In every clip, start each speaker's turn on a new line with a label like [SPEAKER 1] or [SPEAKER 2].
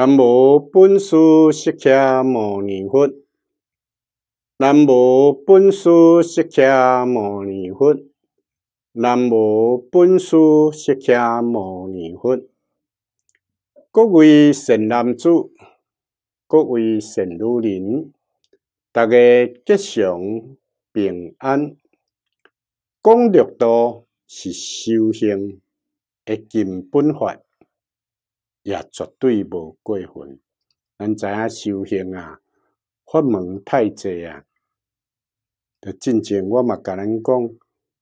[SPEAKER 1] 南无本师释迦牟尼佛，南无本师释迦牟尼佛，南无本师释迦牟尼佛。各位神男子，各位神女人，大家吉祥平安。功德多是修行，一境本法。也绝对无过分。咱知影修行啊，法门太济啊。著进前我嘛甲咱讲，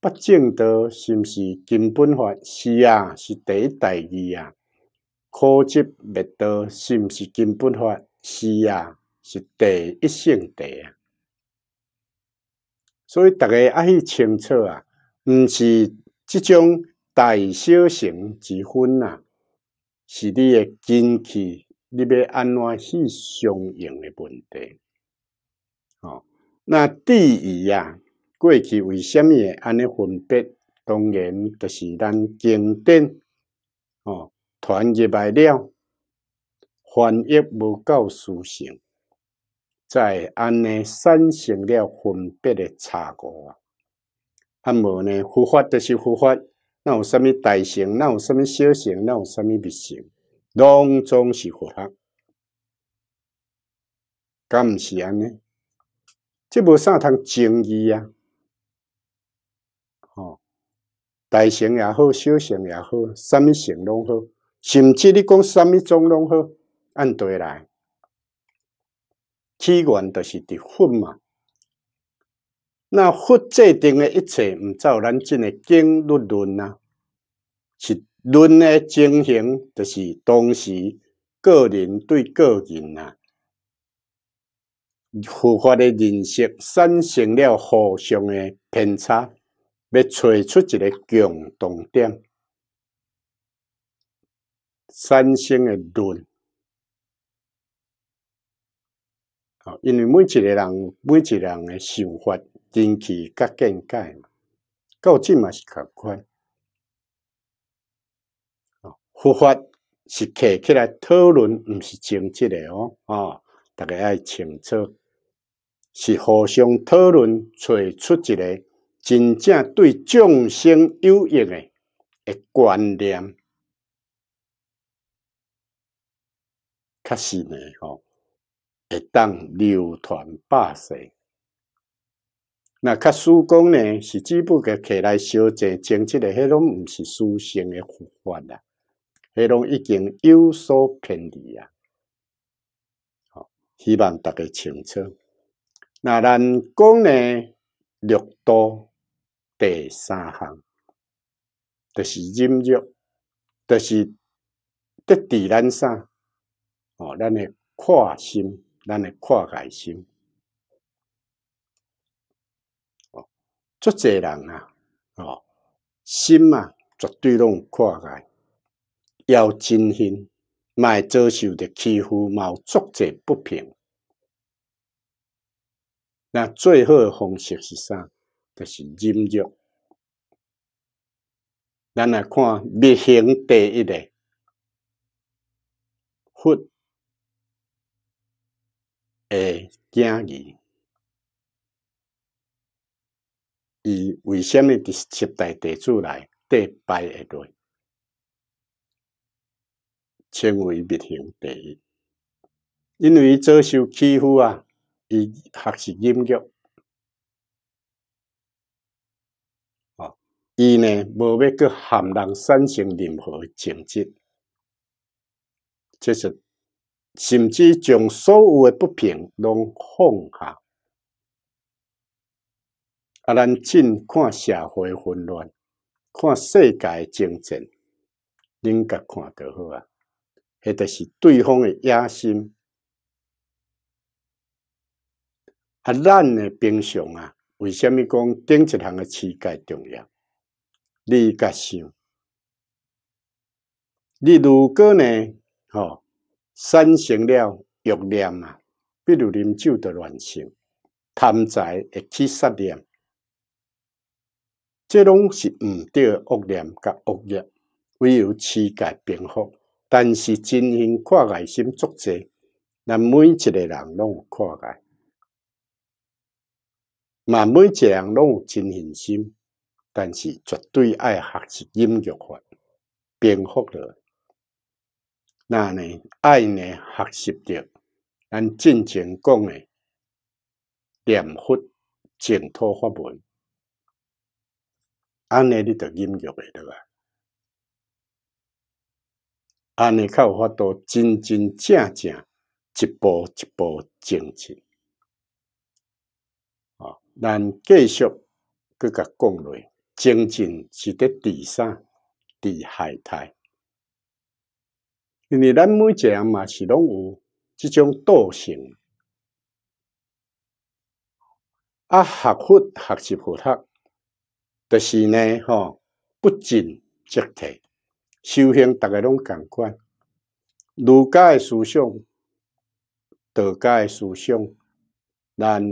[SPEAKER 1] 不正道是毋是根本法？是啊，是第一大义啊。苦寂灭道是毋是根本法？是啊，是第一性地啊。所以逐个爱去清楚啊，毋是即种大小行之分啊。是你诶根气，你要安怎去相应诶问题？哦，那第一啊，过去为什会安尼分别？当然，著是咱经典哦，传入来了，翻译无够殊胜，在安尼产生了分别诶差误啊！啊，无呢？佛法著是佛法。那有啥物大形，那有啥物小形，那有啥物密形，拢总是佛。毋是安尼，即无啥通争议啊！哦，大形也好，小形也好，啥物形拢好，甚至你讲啥物种拢好，按对来，起源就是伫佛嘛。那佛制定的一切，唔照咱真诶经论啊，是论诶情形，就是当时个人对个人啊，佛法诶认识产生了互相诶偏差，要找出一个共同点，产生诶论。因为每一个人、每一个人的想法。引气甲见解嘛，究竟嘛是较快。哦，佛法是开起来讨论，毋是争执的哦。哦，大家要清楚，是互相讨论，找出一个真正对众生有益的诶观念。确是呢，哦，会当流传百世。那较输讲呢，是只不个客来小坐，争执的迄拢毋是书生的活法啦，迄拢已经有所偏离啊。好，希望大家清楚。那咱讲呢，六道第三项，就是忍辱，就是得志。咱啥？哦，咱的跨心，咱的跨界心。做者人啊，哦，心啊，绝对拢跨越，要真心，卖遭受着欺负，冒足者不平。那最好的方式是啥？就是忍辱。咱来看灭行第一个，佛诶，惊意。伊为什么第七代地主内得拜一队，成为灭行第一，因为遭受欺负啊，伊学习音乐，哦，伊呢无要去含人产生任何情结，即是甚至将所有的不平拢放下。啊！咱尽看社会混乱，看世界竞争，恁甲看就好啊。迄著是对方的野心。啊！咱诶平常啊，为虾米讲顶一项诶世界重要？你甲想，你如果呢？吼，产生了欲念啊，比如啉酒的乱性、贪财、会去杀念。这拢是毋对恶念、甲恶业，唯有世界平复。但是真心跨爱心作者，咱每一个人拢跨界，嘛每一个人拢有真心心，但是绝对爱学习音乐法，平复了。那呢，爱呢，学习着咱尽情讲诶念佛、净土、法门。安尼你都融入会得啊！安尼有法度真真正正一步一步前进啊！咱继续搁甲讲落，前进是伫地上，伫海台，因为咱每一人嘛是拢有即种惰性，啊，学佛学习佛学。就是呢，哈，不进则退，修行，逐个拢共款。儒家诶思想、道家诶思想、咱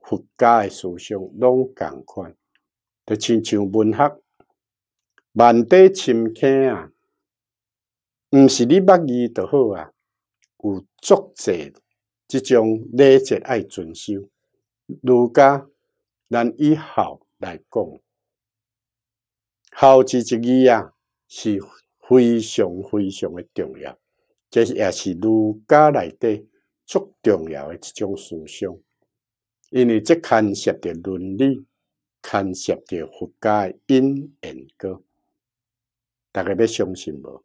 [SPEAKER 1] 佛家诶思想，拢共款。就亲像文学，万底深坑啊，毋是你捌字就好啊，有作者，即种礼节爱遵守。儒家，咱以后来讲。孝字一个啊，是非常非常的重要，这也是儒家内底足重要的一种思想，因为这牵涉着伦理，牵涉着佛家的因缘果。大家要相信无？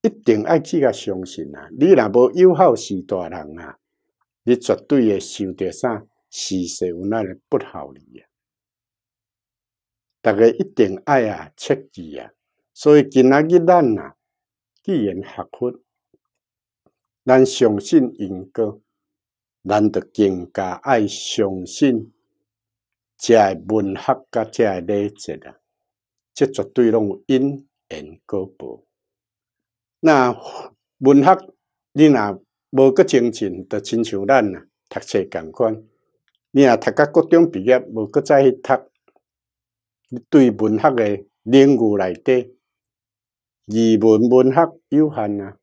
[SPEAKER 1] 一定爱自个相信啊！你若无有孝顺大人啊，你绝对会受着啥世上有那个不好礼啊！大家一定爱啊，切记啊！所以今仔日咱啊，既然学佛，咱相信因果，咱就更加爱相信遮个文学甲遮个礼节啊，这绝对有因因果报。那文学你若无个精进，就亲像咱啊，读册同款。你若读到高中毕业，无个再去读。对文学嘅领域内底，语文文学有限啊。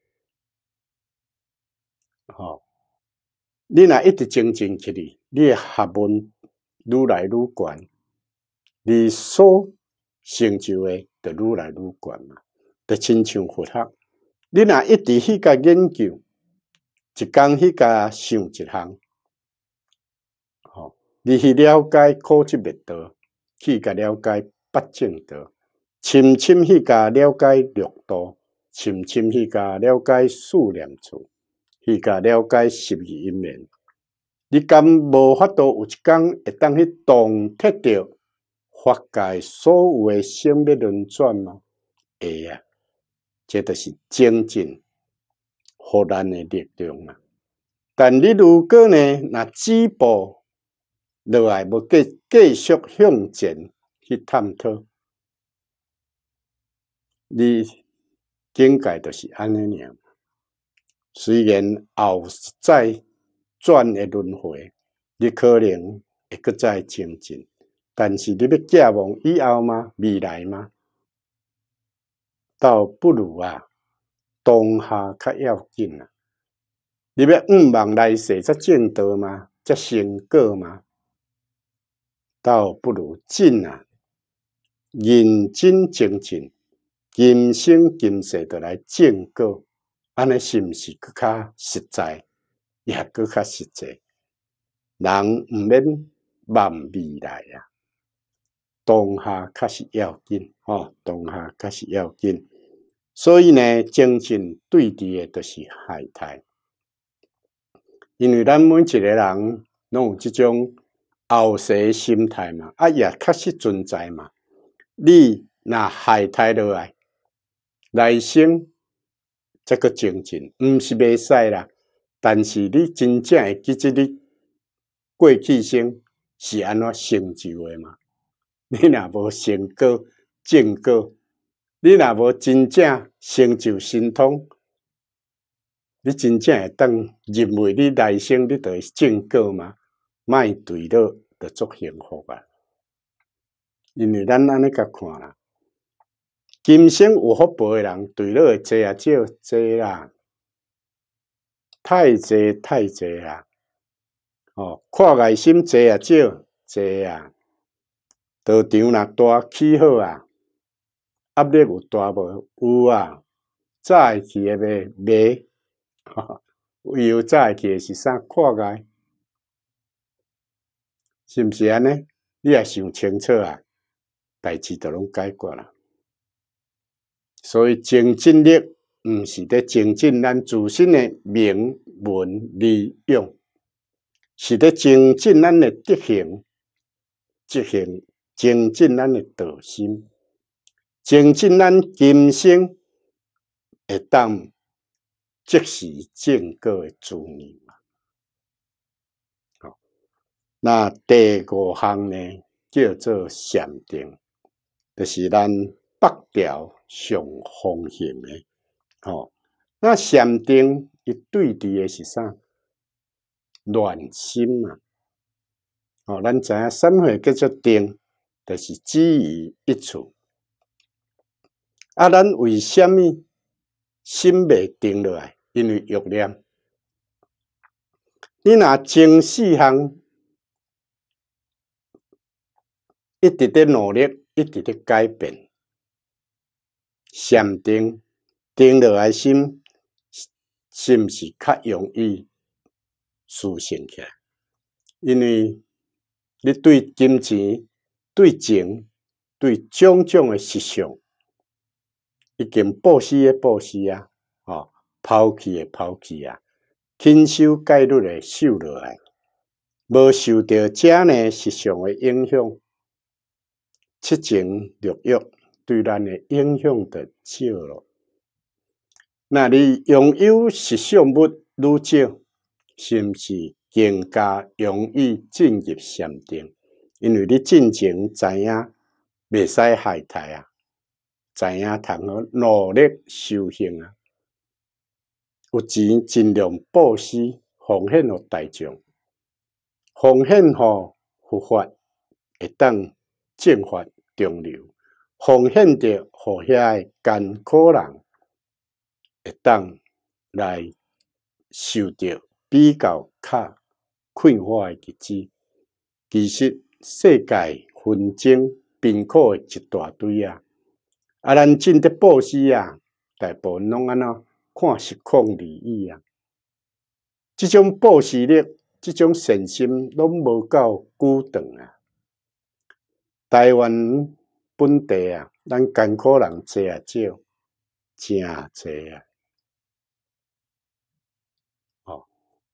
[SPEAKER 1] 好，你若一直精进去，你嘅学问愈来愈悬，你所成就诶，就愈来愈悬啊。就亲像佛学。你若一直去甲研究，一工去甲想一项，好，你去了解考即越多。去甲了解八正道，深深去甲了解六道，深深去甲了解四念处，去甲了解十二因缘。你敢无法度有一天会当去洞彻到，法界所有诶生命轮转吗？会啊，这都是精进，互咱诶力量啊。但你如果呢，若止步。落来要继继续向前去探讨，你境界就是安尼样。虽然后再转的轮回，你可能一个在前进，但是你要寄望以后吗？未来吗？倒不如啊，当下较要紧啊！你要毋望来世才见得吗？才成个吗？倒不如进啊，认真精进，今生今世的来进步，安尼是毋是搁较实在，也搁较实际。人毋免望未来啊，当下确实要紧哦，当下确实要紧。所以呢，精进对的诶，就是海苔，因为咱每一个人拢有即种。后世心态嘛，啊，也确实存在嘛。你若害太落来，来生则个精进，毋是未使啦。但是你真正会记即你过去生是安怎成就诶嘛？你若无成果、正果，你若无真正成就神通，你真正会当认为你来生你著会正果吗？卖对了，就足幸福啊！因为咱安尼个看啦，今生有福报的人，对乐的啊，少侪啦，太侪太侪啦！哦，看爱心侪啊，少侪啊，道场那大气候啊，压力有大无有啊，再起未，未未 有再起是啥看界？是毋是安尼？你也想清楚啊，代志就拢解决啦。所以，精进力，毋是伫精进咱自身诶名文利用，是伫精进咱诶德行，德行精进咱诶道心，精进咱今生会当即时正果诶资历。那第五项呢，叫做禅定，就是咱北条上方向的。好，那禅定伊对治的是啥？乱心嘛。好，咱知影生活叫做定，就是止于一处。啊，咱为什么心未定落来？因为欲念。你若前四项一直在努力，一直在改变，善定定落来心，是毋是较容易实现起？来？因为你对金钱、对情、对种种诶时尚，已经暴死诶暴死啊，抛弃诶抛弃啊，亲手盖落诶收落来，无受到遮呢时尚诶影响。七情六欲对咱诶影响得少咯，那你拥有实相物愈少，是毋是更加容易进入禅定？因为你进前知影未使害胎啊，知影通好努力修行啊，有钱尽量布施奉献互大众，奉献互佛法，会当正法，中流奉献着，互遐艰苦人，会当来受着比较较困惑诶日子。其实世界纷争、贫苦一大堆啊！啊，咱进得布施啊，大部分拢安尼看实况利益啊。即种布施力，即种信心，拢无够久长啊。台湾本地啊，咱艰苦人济啊少，正济啊！哦，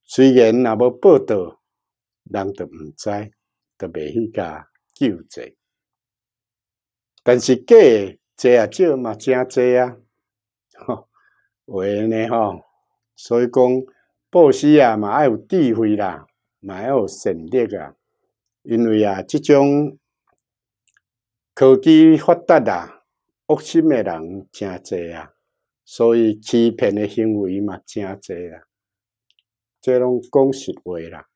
[SPEAKER 1] 虽然那要报道，人都不知，都未去甲救济。但是假济啊少嘛，正济啊！吼，为呢吼，所以讲，报喜啊嘛，爱有智慧啦，嘛要有神力啊，因为啊，即种。科技发达啊，恶心诶人真侪啊，所以欺骗诶行为嘛真侪啊。这拢讲实话啦，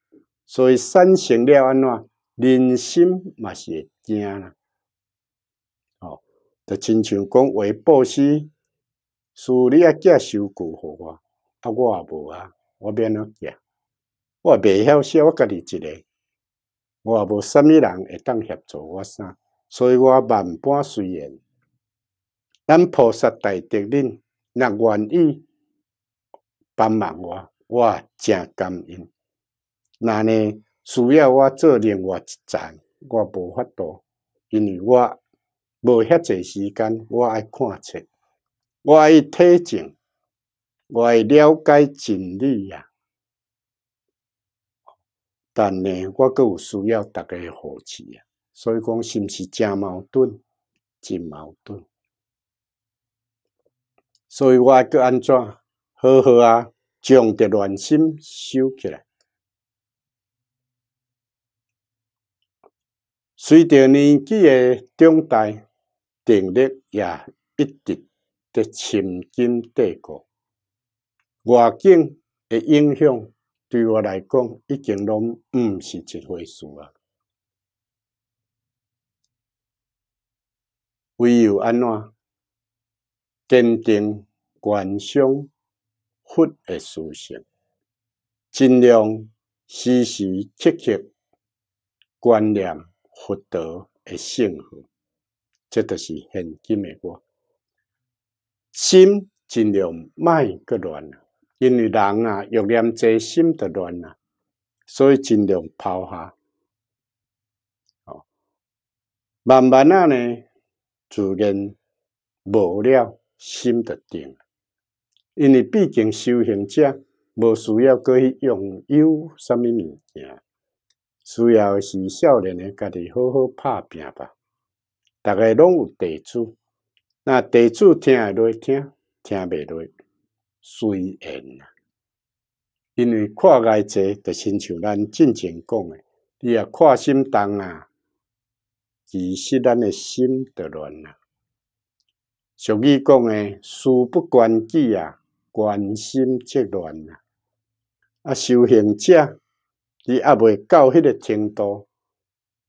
[SPEAKER 1] 所以善成了安怎人心嘛是会惊啦。哦，就亲像讲韦报士，是你啊寄收古互我，啊我也无啊，我免阿寄，我未晓写我家己一个，我也无啥物人会当协助我啥。所以我万般随缘，咱菩萨大德恁若愿意帮忙我，我正感恩。那呢，需要我做另外一站，我无法度，因为我无遐侪时间。我爱看册，我爱体证，我爱了解真理啊。但呢，我有需要大家扶持啊。所以讲是毋是真矛盾，真矛盾。所以我个安怎，好好啊，将这乱心收起来。随着年纪的长大，定力也一直得深根蒂固。外境的影响对我来讲，已经拢毋是一回事啊。唯有安怎坚定观想佛的思想，尽量时时刻刻观念佛德的性福，这就是现今的。心尽量卖个乱啊，因为人啊欲念侪，心就乱啊，所以尽量抛下。慢慢啊呢。自然无了心的定，因为毕竟修行者无需要去拥有什物物件，需要是少年的家己好好拍拼吧。逐个拢有地主，那地主听落去，听，听袂去，随缘啊。因为看界侪，的亲像咱之前讲的，伊啊看心重啊。其实，咱的心就乱啦。俗语讲诶，事不关己啊，关心则乱啊。啊，修行者，你也未到迄个程度，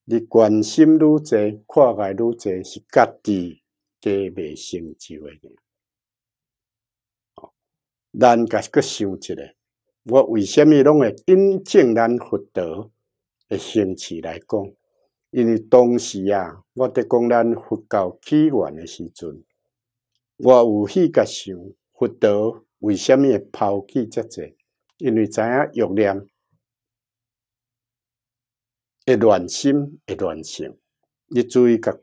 [SPEAKER 1] 你关心愈多，看开愈多，是家己加未成就诶。哦，咱甲搁想一下，我为虾米拢会因正咱福德诶兴起来讲？因为当时啊，我伫讲咱佛教起源诶时阵，我有迄个想：佛陀为米会抛弃遮侪？因为知影欲念会乱心，会乱性。你注意甲看，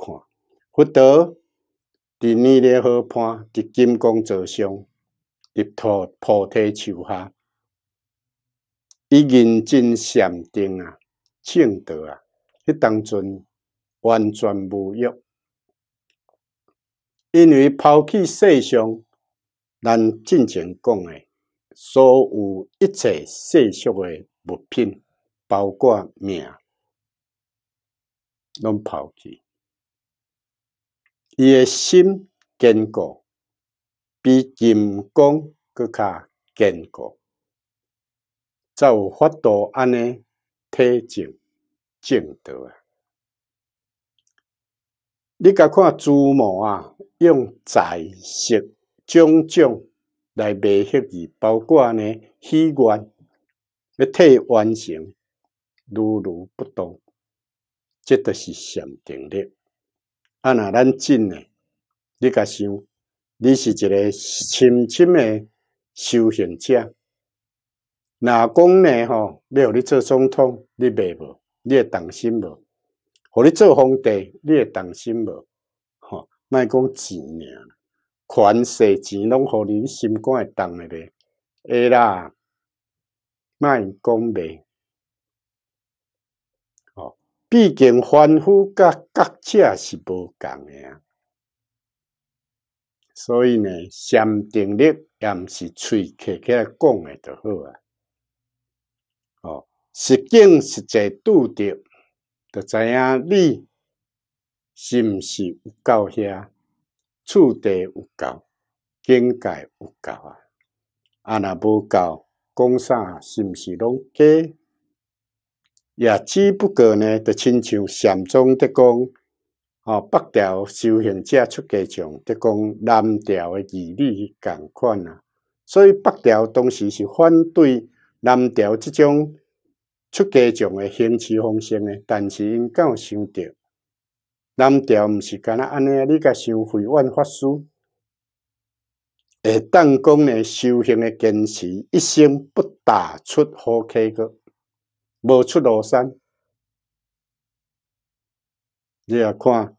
[SPEAKER 1] 佛陀伫弥勒河畔伫金光座上，伫菩菩提树下，伊认真禅定啊，正道啊。迄当中完全无欲，因为抛弃世上咱经常讲诶所有一切世俗诶物品，包括命，拢抛弃。伊诶心坚固，比金刚搁较坚固，才有法度安尼体证。正道啊！你甲看朱某啊，用财色、种种来卖许个，包括呢器官要替完成，如如不动，这都是禅定的。啊，那咱进呢？你甲想，你是一个深深的修行者，若讲呢？吼，要你做总统，你卖无？你会动心无？互你做皇帝，你会动心无？吼。卖讲钱尔，权势、钱拢互你心肝会动诶咧。会啦，卖讲袂。哦，毕竟凡夫甲高者是无共诶啊。所以呢，先定力，也毋是喙客客讲诶就好啊。实境实际拄着，就知影你是毋是有够遐厝地有够境界有够啊！啊，若无够讲啥是毋是拢假，也只不过呢，就亲像禅宗的讲，哦，北调修行者出家种的讲南调的义理共款啊，所以北调当时是反对南调即种。出家众诶，行持方向诶，但是因敢有想到，南调毋是干那安尼啊？你甲修慧愿法师，会当讲诶修行诶，坚持一生不打出好契哥，无出庐山。你啊看，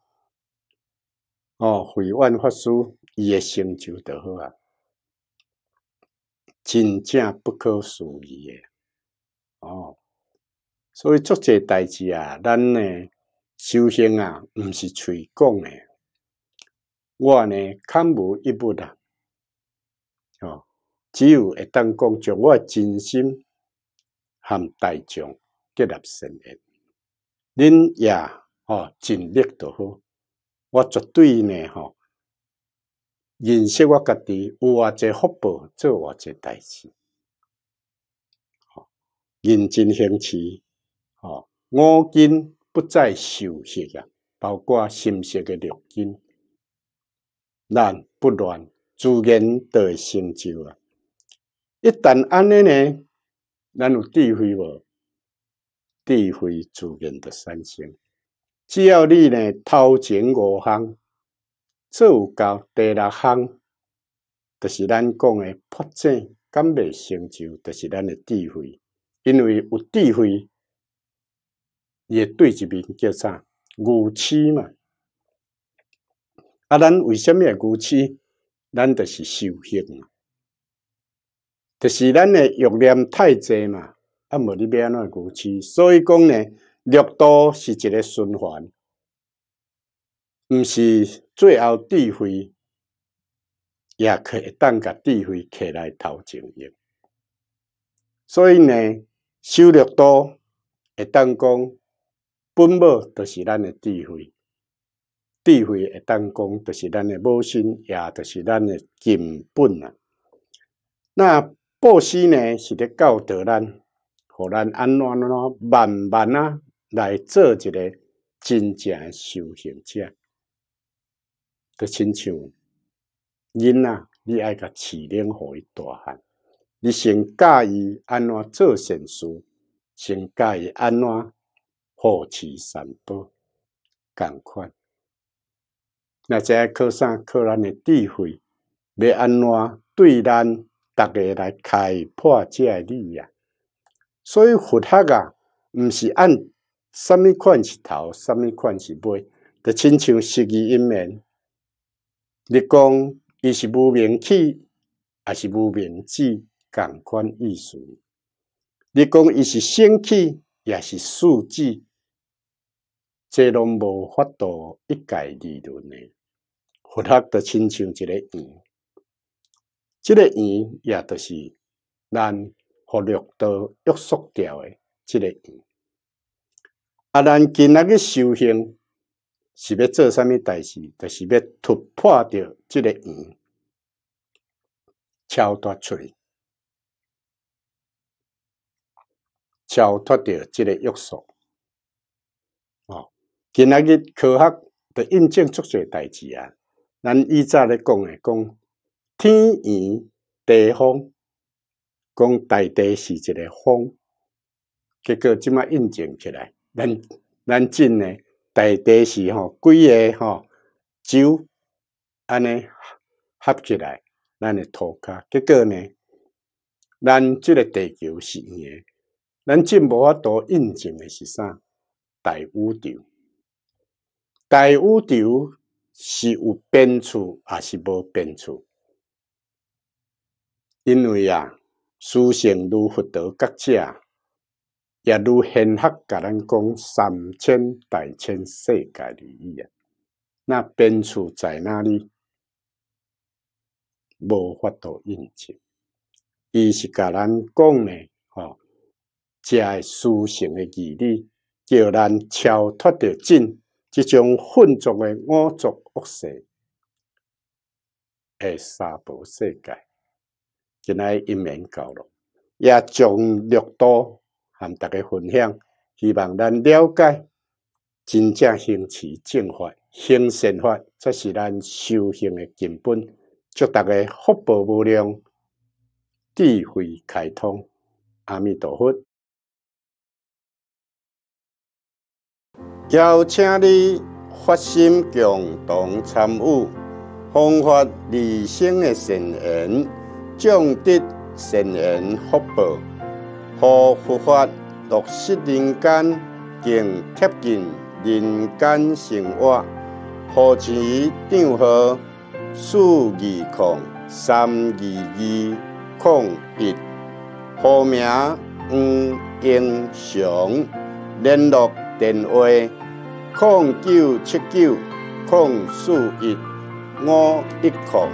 [SPEAKER 1] 哦，慧愿法师伊诶成就著好啊，真正不可思议诶，哦。所以做这代志啊，咱呢修行啊，毋是嘴讲诶。我呢看无一务啦。哦，只有会当讲将我真心含大众结合成缘。恁也哦尽力就好。我绝对呢哦、认识我家己有偌济福报，做偌济代志，认真行持。哦，五根不再受邪啊，包括心息的六根，难不乱，自然得成就啊！一旦安尼呢，咱有智慧无？智慧自然得三心。只要你呢，头前五行做够，第六行，就是咱讲的破净，敢未成就，就是咱的智慧，因为有智慧。也对，一面叫啥？牛市嘛。啊，咱为什么会牛市？咱著是修行嘛，就是咱诶欲念太侪嘛，啊，无你安怎牛市。所以讲呢，劣多是一个循环，毋是最后智慧，也可以当甲智慧起来投前用。所以呢，修劣多会当讲。本母就是咱的智慧，智慧会当讲，就是咱的母亲，也就是咱的根本啊。那布施呢，是咧教导咱，互咱安怎安怎慢慢啊来做一个真正嘅修行者。就亲像囡仔，你爱甲饲养互伊大汉，你先教伊安怎做善事，先教伊安怎。破持三宝共款。那即靠啥靠咱的智慧，要安怎对咱逐个来开破遮个理啊？所以佛学啊，毋是按啥物款是头，啥物款是尾，就亲像释疑因面你讲伊是无名气，还是无名气？共款意思。你讲伊是仙气，也是数字。这拢无法度一概而论的，佛学就亲像一个圆，这个圆也就是咱佛学的约束掉的这个圆。啊，咱今仔日修行是要做啥物代志？就是要突破掉这个圆，超脱出来，超脱掉这个约束。今仔日科学着印证足侪代志啊！咱以前咧讲诶，讲天圆地方，讲大地是一个方，结果即卖印证起来。咱咱真呢，大地是吼，几个吼，周安尼合起来，咱诶土骹，结果呢，咱即个地球是圆。咱真无法度印证诶是啥？大宇宙。大宇宙是有变处还是无变处？因为啊，修行如佛陀讲者，也如贤学甲咱讲三千大千世界里一啊。那变处在哪里？无法度印证。伊是甲咱讲呢，吼，遮这修行诶义理，叫咱超脱着进。即种混浊诶五浊恶世诶娑婆世界，今来一面到了，也将略道含大家分享，希望咱了解真正兴起正法、兴善法，这是咱修行诶根本，祝大家福报无量，智慧开通，阿弥陀佛。邀请你发心共同参与，弘法二生的圣言，种德圣言福报，让佛法落实人间，更贴近人间生活。户主长号：四二空三二二空一，户名黄英雄，联络电话。空九七九空四一五一空。